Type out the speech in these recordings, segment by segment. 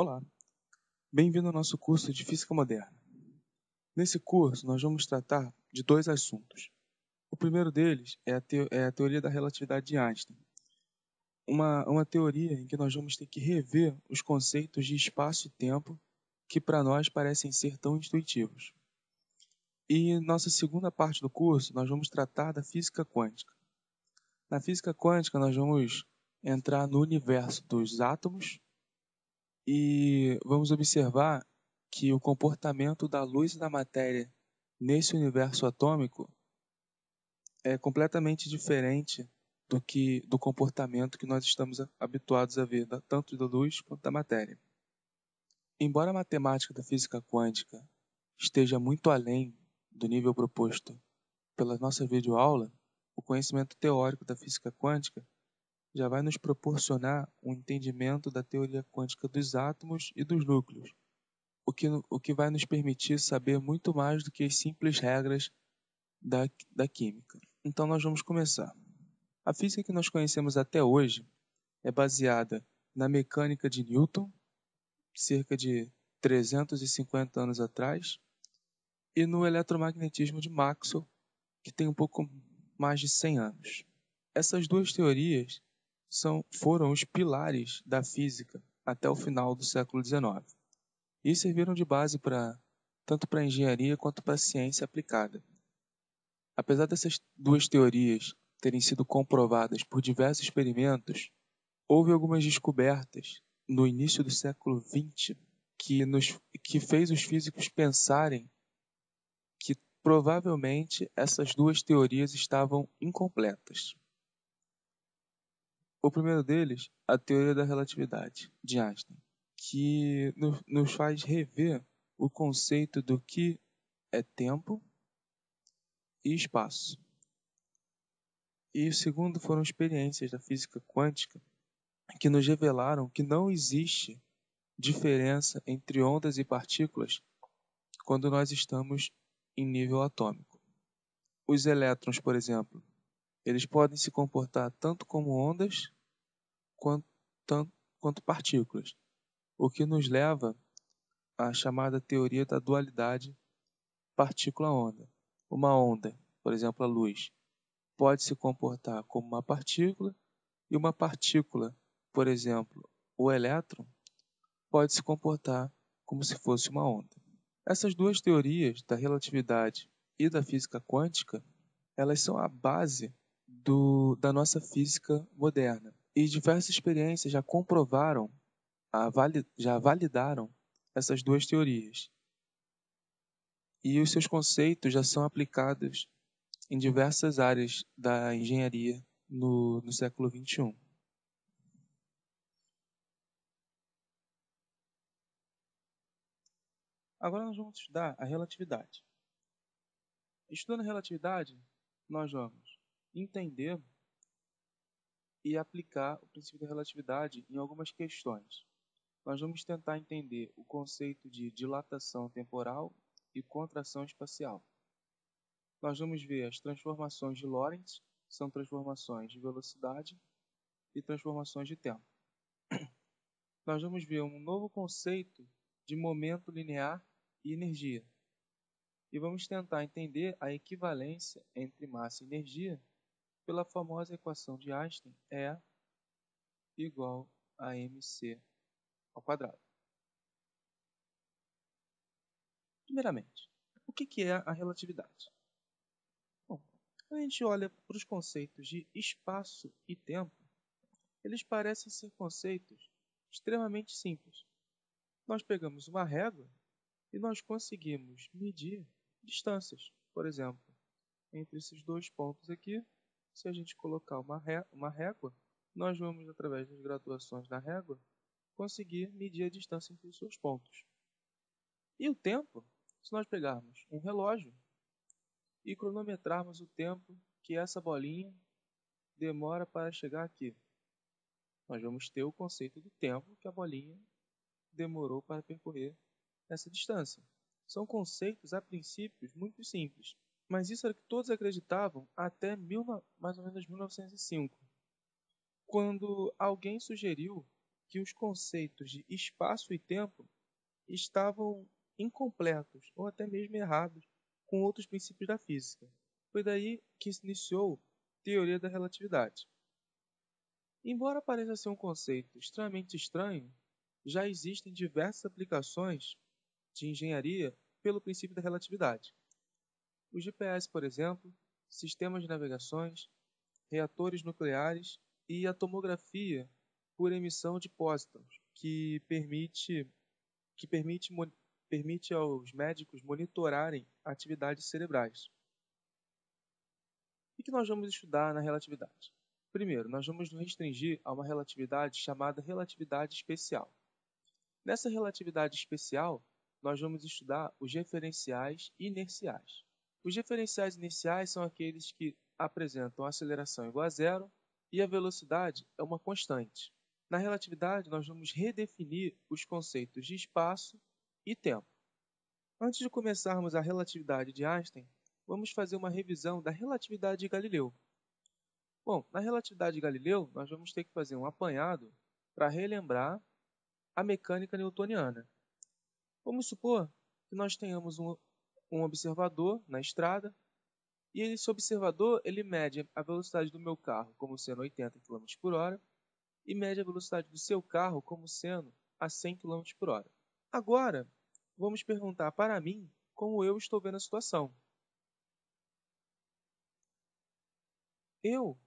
Olá, bem-vindo ao nosso curso de Física Moderna. Nesse curso, nós vamos tratar de dois assuntos. O primeiro deles é a, é a teoria da relatividade de Einstein, uma, uma teoria em que nós vamos ter que rever os conceitos de espaço e tempo que para nós parecem ser tão intuitivos. E nossa segunda parte do curso, nós vamos tratar da física quântica. Na física quântica, nós vamos entrar no universo dos átomos e vamos observar que o comportamento da luz e da matéria nesse universo atômico é completamente diferente do que do comportamento que nós estamos habituados a ver, tanto da luz quanto da matéria. Embora a matemática da física quântica esteja muito além do nível proposto pela nossa videoaula, o conhecimento teórico da física quântica já vai nos proporcionar um entendimento da teoria quântica dos átomos e dos núcleos, o que, o que vai nos permitir saber muito mais do que as simples regras da, da química. Então, nós vamos começar. A física que nós conhecemos até hoje é baseada na mecânica de Newton, cerca de 350 anos atrás, e no eletromagnetismo de Maxwell, que tem um pouco mais de 100 anos. Essas duas teorias são, foram os pilares da física até o final do século XIX e serviram de base para tanto para a engenharia quanto para a ciência aplicada. Apesar dessas duas teorias terem sido comprovadas por diversos experimentos, houve algumas descobertas no início do século XX que, nos, que fez os físicos pensarem que provavelmente essas duas teorias estavam incompletas. O primeiro deles, a teoria da relatividade de Einstein, que nos faz rever o conceito do que é tempo e espaço. E o segundo foram experiências da física quântica que nos revelaram que não existe diferença entre ondas e partículas quando nós estamos em nível atômico. Os elétrons, por exemplo, eles podem se comportar tanto como ondas quanto, tanto, quanto partículas, o que nos leva à chamada teoria da dualidade partícula-onda. Uma onda, por exemplo, a luz, pode se comportar como uma partícula e uma partícula, por exemplo, o elétron, pode se comportar como se fosse uma onda. Essas duas teorias da relatividade e da física quântica, elas são a base do, da nossa física moderna. E diversas experiências já comprovaram, já validaram essas duas teorias. E os seus conceitos já são aplicados em diversas áreas da engenharia no, no século XXI. Agora nós vamos estudar a relatividade. Estudando a relatividade, nós vamos entender e aplicar o princípio da relatividade em algumas questões. Nós vamos tentar entender o conceito de dilatação temporal e contração espacial. Nós vamos ver as transformações de Lorentz, são transformações de velocidade e transformações de tempo. Nós vamos ver um novo conceito de momento linear e energia. E vamos tentar entender a equivalência entre massa e energia pela famosa equação de Einstein, E igual a mc ao quadrado. Primeiramente, o que é a relatividade? Bom, quando a gente olha para os conceitos de espaço e tempo, eles parecem ser conceitos extremamente simples. Nós pegamos uma régua e nós conseguimos medir distâncias, por exemplo, entre esses dois pontos aqui se a gente colocar uma, ré, uma régua, nós vamos, através das graduações da régua, conseguir medir a distância entre os seus pontos. E o tempo, se nós pegarmos um relógio e cronometrarmos o tempo que essa bolinha demora para chegar aqui, nós vamos ter o conceito do tempo que a bolinha demorou para percorrer essa distância. São conceitos, a princípios, muito simples, mas isso era o que todos acreditavam até mil, mais ou menos 1905, quando alguém sugeriu que os conceitos de espaço e tempo estavam incompletos ou até mesmo errados com outros princípios da física. Foi daí que se iniciou a teoria da relatividade. Embora pareça ser um conceito extremamente estranho, já existem diversas aplicações de engenharia pelo princípio da relatividade. Os GPS, por exemplo, sistemas de navegações, reatores nucleares e a tomografia por emissão de pósitrons, que permite que permite, permite aos médicos monitorarem atividades cerebrais. E que nós vamos estudar na relatividade? Primeiro, nós vamos nos restringir a uma relatividade chamada relatividade especial. Nessa relatividade especial, nós vamos estudar os referenciais inerciais. Os diferenciais iniciais são aqueles que apresentam aceleração igual a zero e a velocidade é uma constante. Na relatividade, nós vamos redefinir os conceitos de espaço e tempo. Antes de começarmos a relatividade de Einstein, vamos fazer uma revisão da relatividade de Galileu. Bom, na relatividade de Galileu, nós vamos ter que fazer um apanhado para relembrar a mecânica newtoniana. Vamos supor que nós tenhamos um um observador na estrada e esse observador ele mede a velocidade do meu carro como sendo 80 km por hora e mede a velocidade do seu carro como sendo a 100 km por hora. Agora, vamos perguntar para mim como eu estou vendo a situação. Eu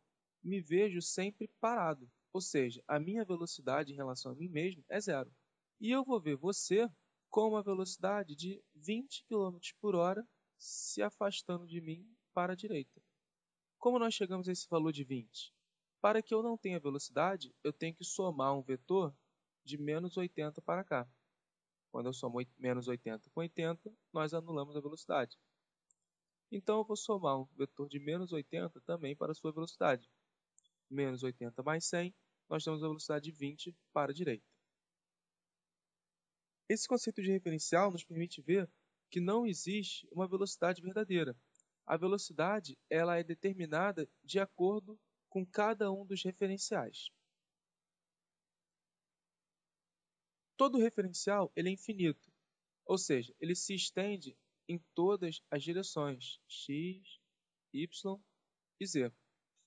me vejo sempre parado, ou seja, a minha velocidade em relação a mim mesmo é zero. E eu vou ver você com uma velocidade de 20 km por hora se afastando de mim para a direita. Como nós chegamos a esse valor de 20? Para que eu não tenha velocidade, eu tenho que somar um vetor de menos 80 para cá. Quando eu somo menos 80 com 80, nós anulamos a velocidade. Então eu vou somar um vetor de menos 80 também para a sua velocidade. Menos 80 mais 100, nós temos a velocidade de 20 para a direita. Esse conceito de referencial nos permite ver que não existe uma velocidade verdadeira. A velocidade ela é determinada de acordo com cada um dos referenciais. Todo referencial ele é infinito, ou seja, ele se estende em todas as direções x, y e z.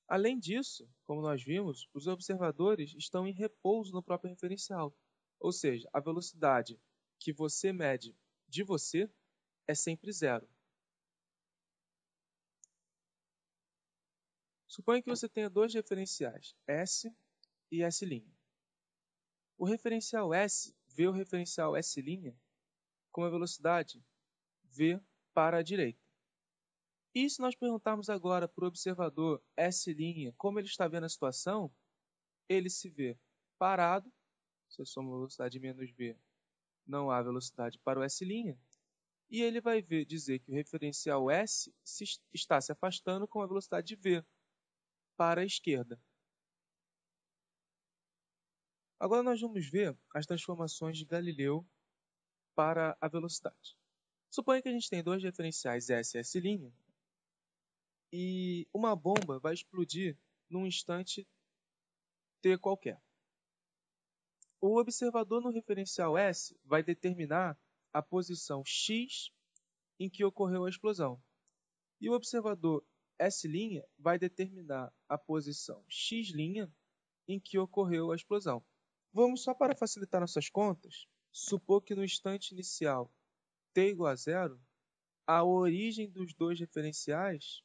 Além disso, como nós vimos, os observadores estão em repouso no próprio referencial, ou seja, a velocidade que você mede de você é sempre zero. Suponha que você tenha dois referenciais, S e S'. O referencial S vê o referencial S' com a velocidade v para a direita. E se nós perguntarmos agora para o observador S' como ele está vendo a situação, ele se vê parado, se eu somo a velocidade menos v não há velocidade para o S', e ele vai ver, dizer que o referencial S se, está se afastando com a velocidade de V para a esquerda. Agora nós vamos ver as transformações de Galileu para a velocidade. Suponha que a gente tem dois referenciais S e S' e uma bomba vai explodir num instante T qualquer o observador no referencial S vai determinar a posição X em que ocorreu a explosão. E o observador S' vai determinar a posição X' em que ocorreu a explosão. Vamos só para facilitar nossas contas, supor que no instante inicial t igual a zero, a origem dos dois referenciais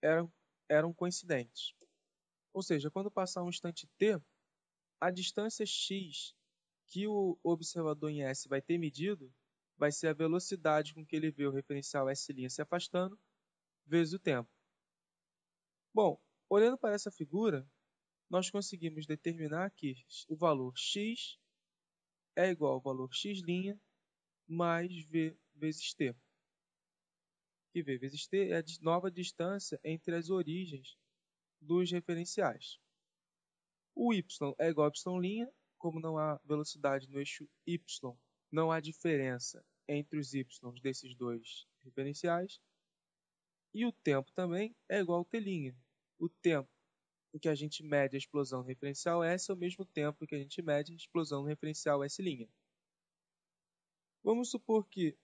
eram, eram coincidentes. Ou seja, quando passar um instante t, a distância x que o observador em S vai ter medido vai ser a velocidade com que ele vê o referencial S' se afastando vezes o tempo. Bom, olhando para essa figura, nós conseguimos determinar que o valor x é igual ao valor x' mais v vezes t. Que v vezes t é a nova distância entre as origens dos referenciais. O y é igual a y', como não há velocidade no eixo y, não há diferença entre os y desses dois referenciais. E o tempo também é igual ao t'. O tempo em que a gente mede a explosão referencial S é o mesmo tempo que a gente mede a explosão referencial S'. Vamos supor que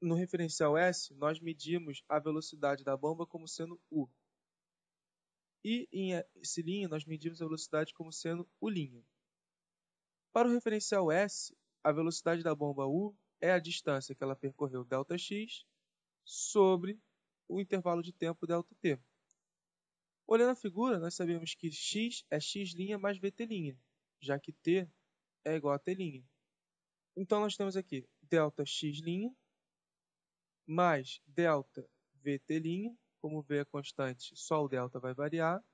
no referencial S nós medimos a velocidade da bomba como sendo U e em esse linha nós medimos a velocidade como sendo o linha. Para o referencial S, a velocidade da bomba U é a distância que ela percorreu delta x sobre o intervalo de tempo delta t Olhando a figura, nós sabemos que x é x' mais vt', já que t é igual a t'. Então, nós temos aqui delta x' mais delta vt' como V é constante, só o delta vai variar.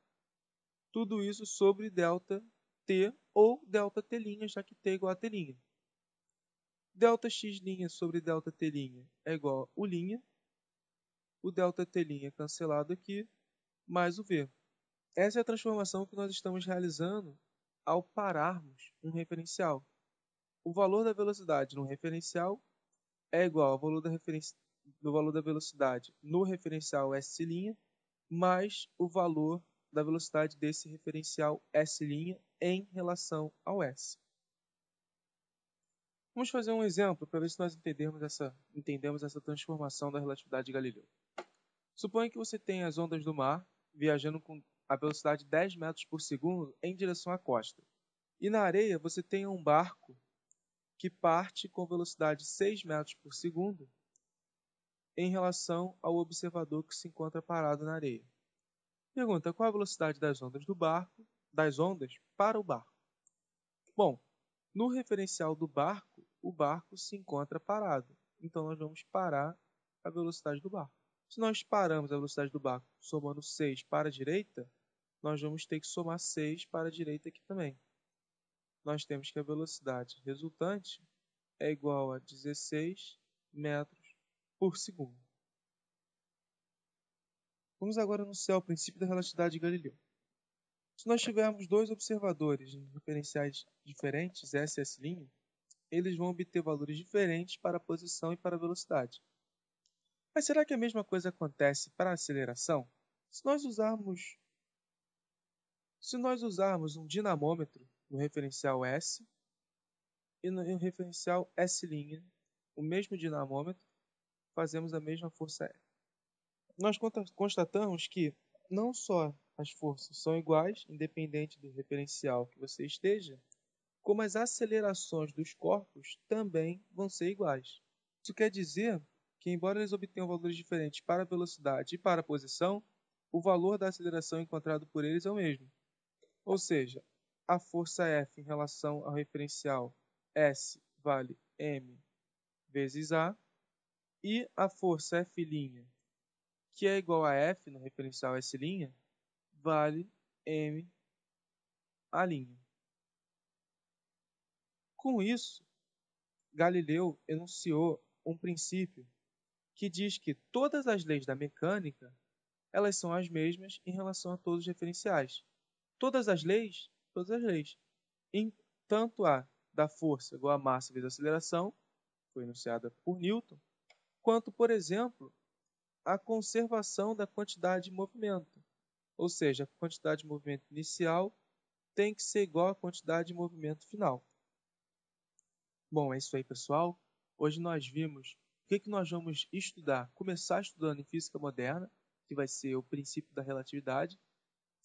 Tudo isso sobre delta T ou delta T', já que T é igual a T'. Delta X' sobre delta T' é igual a U'. O delta T' é cancelado aqui, mais o V. Essa é a transformação que nós estamos realizando ao pararmos um referencial. O valor da velocidade no referencial é igual ao valor da, do valor da velocidade no referencial S', mais o valor da velocidade desse referencial S' em relação ao S. Vamos fazer um exemplo para ver se nós entendemos essa, entendemos essa transformação da relatividade de Galileu. Suponha que você tenha as ondas do mar viajando com a velocidade 10 metros por segundo em direção à costa. E na areia você tenha um barco que parte com velocidade 6 metros por segundo em relação ao observador que se encontra parado na areia. Pergunta qual a velocidade das ondas do barco, das ondas para o barco. Bom, no referencial do barco, o barco se encontra parado. Então nós vamos parar a velocidade do barco. Se nós paramos a velocidade do barco somando 6 para a direita, nós vamos ter que somar 6 para a direita aqui também. Nós temos que a velocidade resultante é igual a 16 metros por segundo. Vamos agora anunciar o princípio da relatividade de Galileu. Se nós tivermos dois observadores em referenciais diferentes, S e S', eles vão obter valores diferentes para a posição e para a velocidade. Mas será que a mesma coisa acontece para a aceleração? Se nós usarmos se nós usarmos um dinamômetro no referencial S e no referencial S', o mesmo dinamômetro, fazemos a mesma força aérea. Nós constatamos que não só as forças são iguais, independente do referencial que você esteja, como as acelerações dos corpos também vão ser iguais. Isso quer dizer que, embora eles obtenham valores diferentes para velocidade e para posição, o valor da aceleração encontrado por eles é o mesmo. Ou seja, a força F em relação ao referencial S vale m vezes a, e a força F', que é igual a F no né, referencial S', vale M a linha. Com isso, Galileu enunciou um princípio que diz que todas as leis da mecânica elas são as mesmas em relação a todos os referenciais. Todas as leis, todas as leis. Em, tanto a da força igual a massa vezes a aceleração, foi enunciada por Newton, quanto, por exemplo, a conservação da quantidade de movimento. Ou seja, a quantidade de movimento inicial tem que ser igual à quantidade de movimento final. Bom, é isso aí, pessoal. Hoje nós vimos o que, que nós vamos estudar. Começar estudando em física moderna, que vai ser o princípio da relatividade.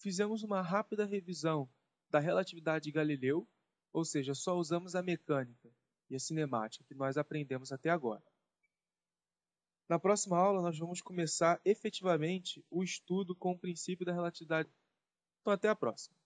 Fizemos uma rápida revisão da relatividade de Galileu, ou seja, só usamos a mecânica e a cinemática que nós aprendemos até agora. Na próxima aula, nós vamos começar efetivamente o estudo com o princípio da relatividade. Então, até a próxima.